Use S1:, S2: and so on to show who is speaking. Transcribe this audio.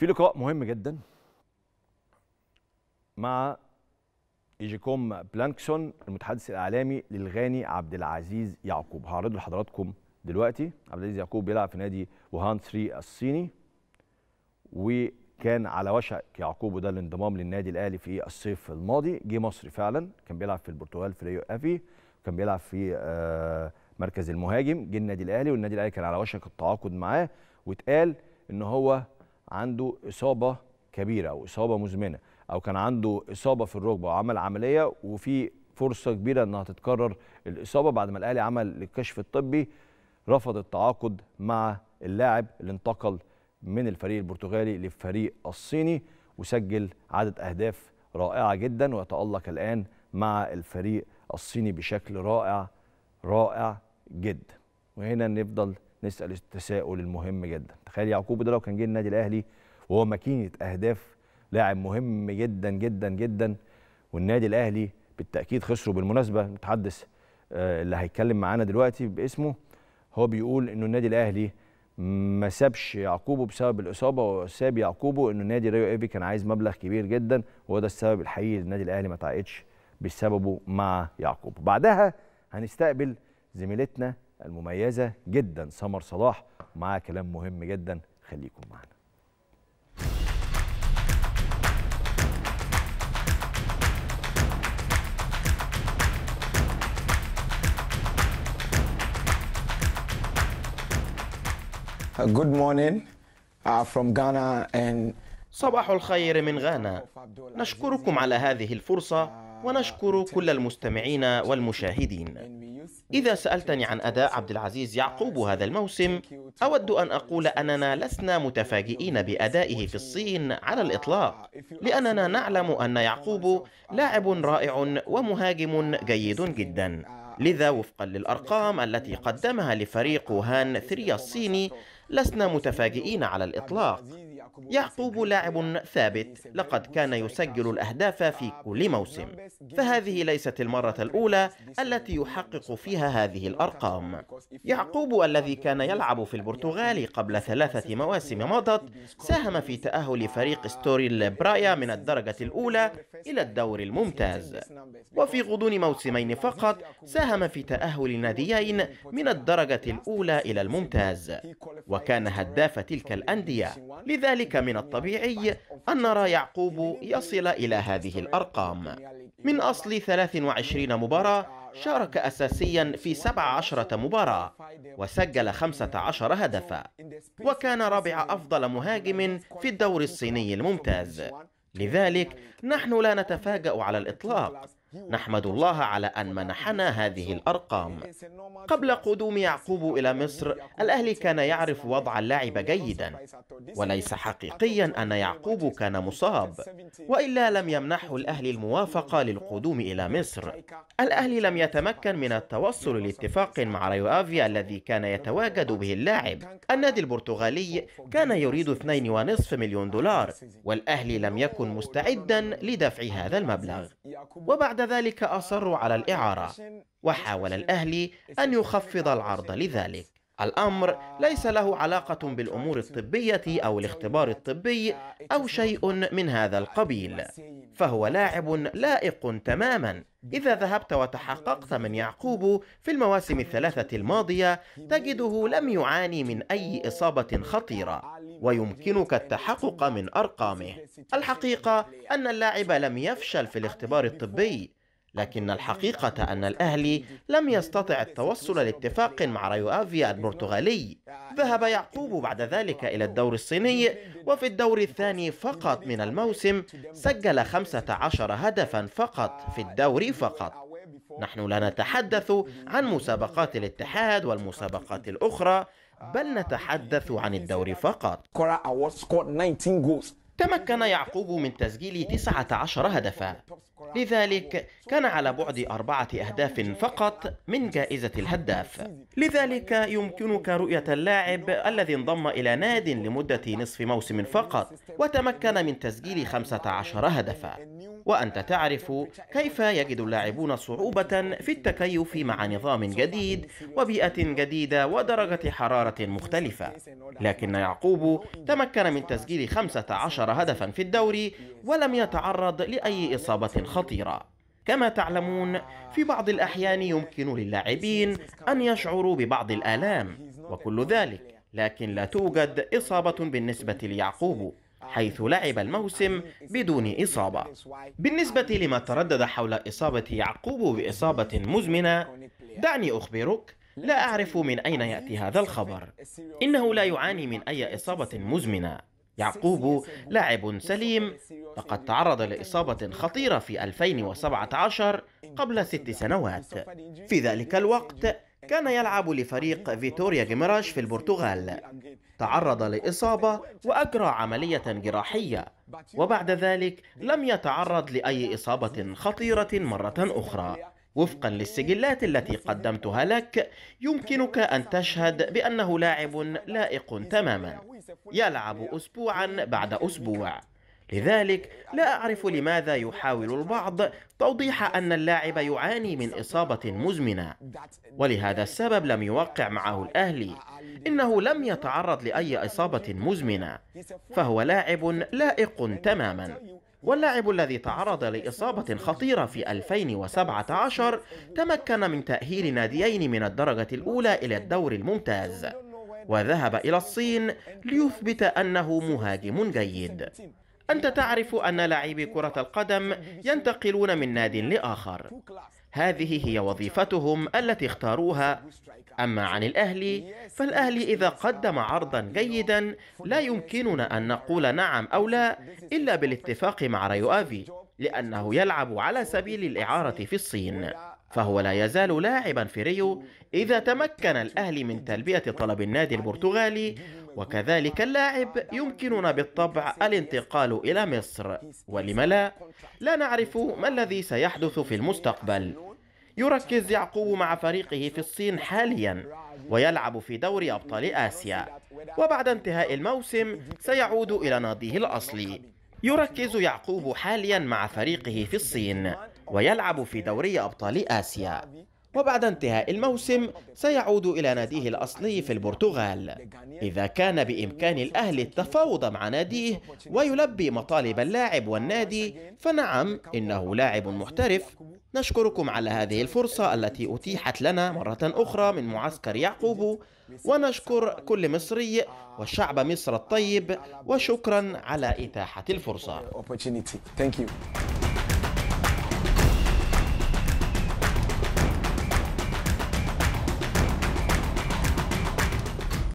S1: في لقاء مهم جدا مع ايجيكوم بلانكسون المتحدث الاعلامي للغاني عبد العزيز يعقوب هعرضه لحضراتكم دلوقتي عبد العزيز يعقوب بيلعب في نادي وهان 3 الصيني وكان على وشك يعقوب وده الانضمام للنادي الاهلي في الصيف الماضي جه مصر فعلا كان بيلعب في البرتغال في ريو افي كان بيلعب في آه، مركز المهاجم جه النادي الاهلي والنادي الاهلي كان على وشك التعاقد معاه واتقال ان هو عنده اصابه كبيره او اصابه مزمنه او كان عنده اصابه في الركبه وعمل عمليه وفي فرصه كبيره انها تتكرر الاصابه بعد ما الاهلي عمل الكشف الطبي رفض التعاقد مع اللاعب اللي انتقل من الفريق البرتغالي للفريق الصيني وسجل عدد اهداف رائعه جدا ويتالق الان مع الفريق الصيني بشكل رائع رائع جدا وهنا نفضل نسال التساؤل المهم جدا تخيل يعقوب ده لو كان جه النادي الاهلي وهو ماكينه اهداف لاعب مهم جدا جدا جدا والنادي الاهلي بالتاكيد خسروا بالمناسبه المتحدث آه، اللي هيتكلم معانا دلوقتي باسمه هو بيقول انه النادي الاهلي ما سابش يعقوبه بسبب الاصابه وساب يعقوبه انه نادي ريو ايفي كان عايز مبلغ كبير جدا وهو ده السبب الحقيقي النادي الاهلي ما تعاقدش بسببه مع يعقوب بعدها هنستقبل زميلتنا المميزه جدا سمر صلاح معاه كلام مهم جدا خليكم معنا uh,
S2: Good morning uh, from Ghana and صباح الخير من غانا نشكركم على هذه الفرصه ونشكر كل المستمعين والمشاهدين إذا سألتني عن أداء عبد العزيز يعقوب هذا الموسم أود أن أقول أننا لسنا متفاجئين بأدائه في الصين على الإطلاق لأننا نعلم أن يعقوب لاعب رائع ومهاجم جيد جدا لذا وفقا للأرقام التي قدمها لفريق هان ثريا الصيني لسنا متفاجئين على الإطلاق يعقوب لاعب ثابت لقد كان يسجل الأهداف في آه، كل موسم فهذه ليست المرة الأولى التي يحقق فيها هذه الأرقام يعقوب الذي كان يلعب في البرتغال قبل ثلاثة مواسم مضت ساهم في تأهل آه، فريق ستوريل برايا من الدرجة الأولى إلى الدور الممتاز وفي غضون موسمين فقط ساهم في تأهل ناديين من الدرجة الأولى إلى الممتاز وكان هداف تلك الأندية لذلك فذلك من الطبيعي أن نرى يعقوب يصل إلى هذه الأرقام من أصل 23 مباراة شارك أساسيا في 17 مباراة وسجل 15 هدفا وكان رابع أفضل مهاجم في الدور الصيني الممتاز لذلك نحن لا نتفاجأ على الإطلاق نحمد الله على أن منحنا هذه الأرقام قبل قدوم يعقوب إلى مصر الأهلي كان يعرف وضع اللاعب جيدا وليس حقيقيا أن يعقوب كان مصاب وإلا لم يمنحه الأهلي الموافقة للقدوم إلى مصر الأهلي لم يتمكن من التوصل لاتفاق مع رايو أفيا الذي كان يتواجد به اللاعب النادي البرتغالي كان يريد 2.5 مليون دولار والأهلي لم يكن مستعدا لدفع هذا المبلغ وبعد بعد ذلك أصروا على الإعارة وحاول الأهلي أن يخفض العرض لذلك الأمر ليس له علاقة بالأمور الطبية أو الاختبار الطبي أو شيء من هذا القبيل فهو لاعب لائق تماما إذا ذهبت وتحققت من يعقوب في المواسم الثلاثة الماضية تجده لم يعاني من أي إصابة خطيرة ويمكنك التحقق من أرقامه الحقيقة أن اللاعب لم يفشل في الاختبار الطبي لكن الحقيقة أن الأهلي لم يستطع التوصل لاتفاق مع رايو آفيا البرتغالي ذهب يعقوب بعد ذلك إلى الدور الصيني وفي الدور الثاني فقط من الموسم سجل 15 هدفا فقط في الدوري فقط نحن لا نتحدث عن مسابقات الاتحاد والمسابقات الأخرى بل نتحدث عن الدوري فقط تمكن يعقوب من تسجيل 19 هدفا لذلك كان على بعد أربعة أهداف فقط من جائزة الهداف لذلك يمكنك رؤية اللاعب الذي انضم إلى ناد لمدة نصف موسم فقط وتمكن من تسجيل 15 هدفا وأنت تعرف كيف يجد اللاعبون صعوبة في التكيف مع نظام جديد وبيئة جديدة ودرجة حرارة مختلفة لكن يعقوب تمكن من تسجيل 15 هدفا في الدوري ولم يتعرض لأي إصابة خطيرة كما تعلمون في بعض الأحيان يمكن للاعبين أن يشعروا ببعض الآلام وكل ذلك لكن لا توجد إصابة بالنسبة ليعقوب حيث لعب الموسم بدون إصابة بالنسبة لما تردد حول إصابة يعقوب بإصابة مزمنة دعني أخبرك لا أعرف من أين يأتي هذا الخبر إنه لا يعاني من أي إصابة مزمنة يعقوب لاعب سليم فقد تعرض لإصابة خطيرة في 2017 قبل ست سنوات في ذلك الوقت كان يلعب لفريق فيتوريا جيمراش في البرتغال تعرض لإصابة وأجرى عملية جراحية وبعد ذلك لم يتعرض لأي إصابة خطيرة مرة أخرى وفقا للسجلات التي قدمتها لك يمكنك أن تشهد بأنه لاعب لائق تماما يلعب أسبوعا بعد أسبوع لذلك لا أعرف لماذا يحاول البعض توضيح أن اللاعب يعاني من إصابة مزمنة ولهذا السبب لم يوقع معه الأهلي إنه لم يتعرض لأي إصابة مزمنة فهو لاعب لائق تماما واللاعب الذي تعرض لإصابة خطيرة في 2017 تمكن من تأهيل ناديين من الدرجة الأولى إلى الدور الممتاز وذهب إلى الصين ليثبت أنه مهاجم جيد أنت تعرف أن لاعبي كرة القدم ينتقلون من ناد لآخر هذه هي وظيفتهم التي اختاروها أما عن الأهلي فالأهلي إذا قدم عرضا جيدا لا يمكننا أن نقول نعم أو لا إلا بالاتفاق مع ريو آفي لأنه يلعب على سبيل الإعارة في الصين فهو لا يزال لاعبا في ريو إذا تمكن الأهلي من تلبية طلب النادي البرتغالي وكذلك اللاعب يمكننا بالطبع الانتقال إلى مصر ولم لا؟ لا نعرف ما الذي سيحدث في المستقبل يركز يعقوب مع فريقه في الصين حاليا ويلعب في دوري أبطال آسيا وبعد انتهاء الموسم سيعود إلى ناديه الأصلي يركز يعقوب حاليا مع فريقه في الصين ويلعب في دوري أبطال آسيا وبعد انتهاء الموسم سيعود إلى ناديه الأصلي في البرتغال إذا كان بإمكان الأهل التفاوض مع ناديه ويلبي مطالب اللاعب والنادي فنعم إنه لاعب محترف نشكركم على هذه الفرصة التي أتيحت لنا مرة أخرى من معسكر يعقوب ونشكر كل مصري وشعب مصر الطيب وشكرا على إتاحة الفرصة